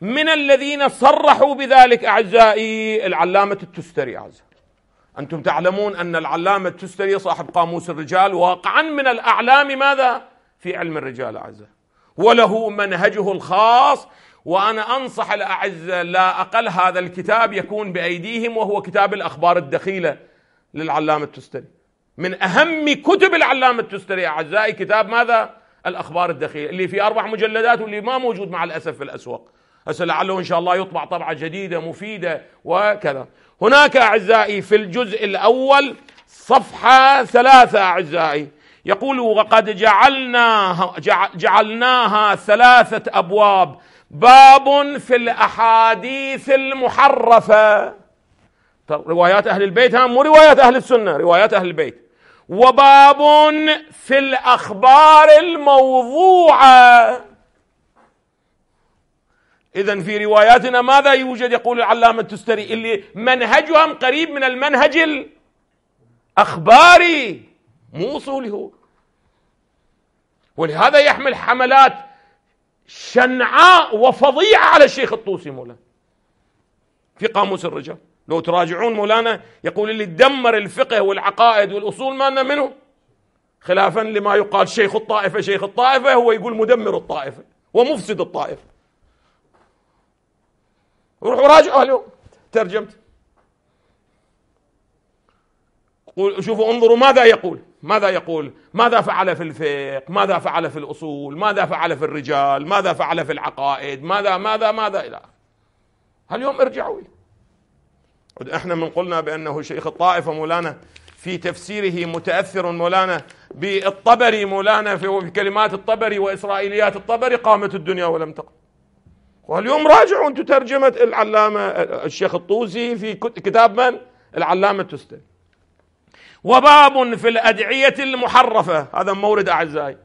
من الذين صرحوا بذلك أعزائي العلامة التستري أعزائي أنتم تعلمون أن العلامة التستري صاحب قاموس الرجال واقعا من الأعلام ماذا في علم الرجال أعزائي وله منهجه الخاص وأنا أنصح الأعزة لا أقل هذا الكتاب يكون بأيديهم وهو كتاب الأخبار الدخيلة للعلامة التستري من أهم كتب العلامة التستري أعزائي كتاب ماذا؟ الأخبار الدخيلة اللي في أربع مجلدات واللي ما موجود مع الأسف في الأسواق هسه لعله ان شاء الله يطبع طبعه جديده مفيده وكذا هناك اعزائي في الجزء الاول صفحه ثلاثه اعزائي يقول وقد جعلناها جعلناها ثلاثه ابواب باب في الاحاديث المحرفه روايات اهل البيت ها مو روايات اهل السنه روايات اهل البيت وباب في الاخبار الموضوعه إذا في رواياتنا ماذا يوجد يقول العلامة التستري اللي منهجهم قريب من المنهج الأخباري مو أصولي هو ولهذا يحمل حملات شنعاء وفظيعة على الشيخ الطوسي مولانا في قاموس الرجال لو تراجعون مولانا يقول اللي دمر الفقه والعقائد والأصول مالنا منه خلافا لما يقال شيخ الطائفة شيخ الطائفة هو يقول مدمر الطائفة ومفسد الطائفة روحوا راجعوا اليوم ترجمت قول شوفوا انظروا ماذا يقول ماذا يقول ماذا فعل في الفقه ماذا فعل في الأصول ماذا فعل في الرجال ماذا فعل في العقائد ماذا ماذا ماذا إلى اليوم ارجعوا احنا من قلنا بأنه شيخ الطائفة مولانا في تفسيره متأثر مولانا بالطبري مولانا في كلمات الطبري وإسرائيليات الطبري قامت الدنيا ولم تقم واليوم راجعوا انتم ترجمه العلامه الشيخ الطوسي في كتاب من؟ العلامه تستن وباب في الادعيه المحرفه هذا مورد اعزائي